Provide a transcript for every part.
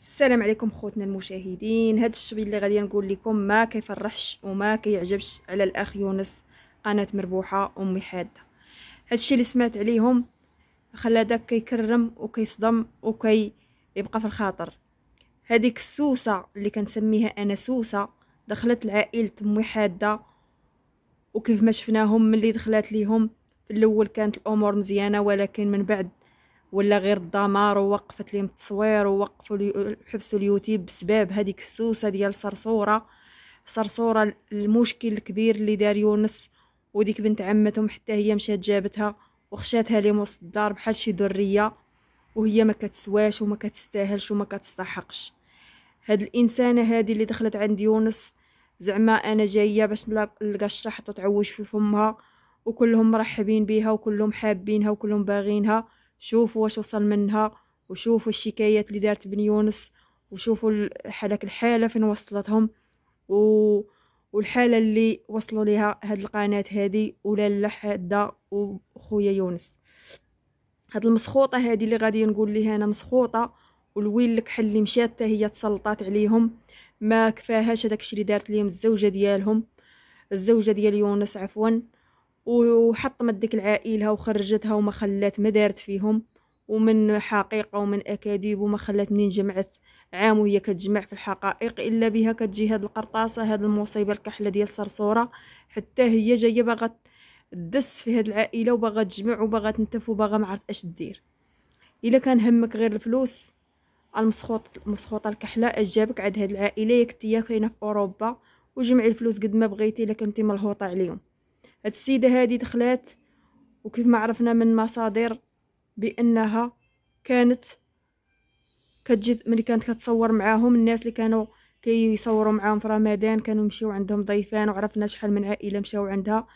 السلام عليكم خوتنا المشاهدين هاد الشوي اللي غادي نقول لكم ما كيفرحش وما كيعجبش على الاخ يونس قناه مربوحه امي حاده هادشي اللي سمعت عليهم خلا داك كيكرم وكيصدم وكي يبقى في الخاطر هذيك السوسه اللي كنسميها انا سوسه دخلت لعائله امي حاده وكيف ما شفناهم ملي دخلت ليهم في الاول كانت الامور مزيانه ولكن من بعد ولا غير الدمار ووقفت لهم التصوير ووقفوا حبسوا اليوتيوب بسبب هذيك السوسه ديال صرصوره صرصوره المشكل الكبير اللي دار يونس وديك بنت عمتهم حتى هي مشات جابتها وخشاتها لهم وسط الدار بحال شي دريه وهي ما كتسواش وما كتستاهلش وما كتستحقش هاد الانسانه هادي اللي دخلت عند يونس زعما انا جايه باش نلقى الشحط وتعوج في فمها وكلهم مرحبين بيها وكلهم حابينها وكلهم باغينها شوفوا واش وصل منها وشوفوا الشكايات اللي دارت بن يونس وشوفوا هذاك الحاله فين وصلتهم و... والحاله اللي وصلوا ليها هاد القناه هادي ولا حاده وخويا يونس هاد المسخوطه هادي اللي غادي نقول ليها انا مسخوطه والويل لك حل اللي مشات حتى هي تسلطات عليهم ما كفاهاش هذاك الشيء اللي دارت ليهم الزوجه ديالهم الزوجه ديال يونس عفوا وحطمت ديك العائله وخرجتها وما خلات ما دارت فيهم ومن حقيقه ومن اكاذيب وما خلات منين جمعت عام وهي كتجمع في الحقائق الا بها كتجي هاد القرطاسه هاد المصيبه الكحله ديال صرصوره حتى هي جايه باغا تدس في هاد العائله وباغا تجمع وباغا تنتف وباغا ما عرفت اش دير الا كان همك غير الفلوس المسخوط المسخوطه الكحله اجابك عند هاد العائله ياك كاينه في اوروبا وجمعي الفلوس قد ما بغيتي الا كنتي ملهوطه عليهم هاد السيده هادي دخلات وكيف ما عرفنا من مصادر بانها كانت كتجي ملي كانت كتصور معاهم الناس اللي كانوا كيصوروا معاهم في رمضان كانوا مشيو عندهم ضيفان وعرفنا شحال من عائله مشاو عندها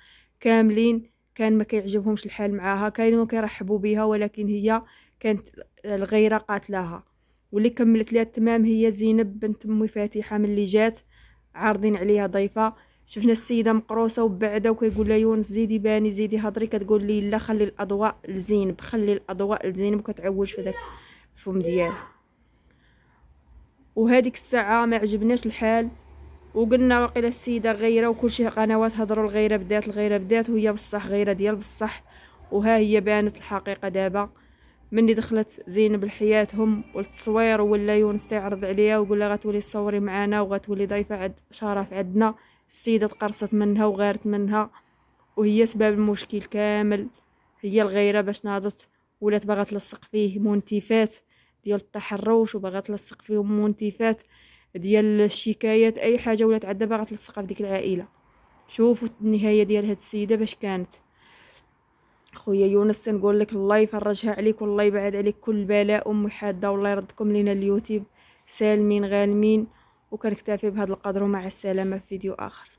كاملين كان ما كيعجبهمش الحال معاها كاينين كيرحبوا بها ولكن هي كانت الغيره قاتلاها واللي كملت لها التمام هي زينب بنت ام فاتحه ملي جات عارضين عليها ضيفه شفنا السيده مقروصه وبعده وكيقول لها يونس زيدي باني زيدي هضري كتقول لي لا خلي الاضواء لزينب خلي الاضواء لزينب وكتعوج في داك الفم ديالها وهذيك الساعه ما عجبناش الحال وقلنا واقيلا السيده غيره وكلشي قنوات هضروا الغيره بدات الغيره بدات وهي بصح غيره ديال بصح وها هي بانت الحقيقه دابا مني دخلت زينب لحياتهم والتصوير ولا يونس تعرض عليا وقول لها غتولي تصوري معانا وغتولي ضيفه عند شرف عندنا السيده تقرصت منها وغارت منها وهي سبب المشكل كامل هي الغيره باش ناضت ولات باغا تلصق فيه مونتيفات ديال التحرش وباغا تلصق فيهم مونتيفات ديال الشكايات اي حاجه ولات عندها باغا تلصق في ديك العائله شوفوا النهايه ديال هاد السيده باش كانت خويا يونس نقول لك الله يفرجها عليك والله يبعد عليك كل بلاء ام حاده والله يردكم لينا اليوتيوب سالمين غانمين وكنكتفي بهذا القدر ومع السلامه في فيديو اخر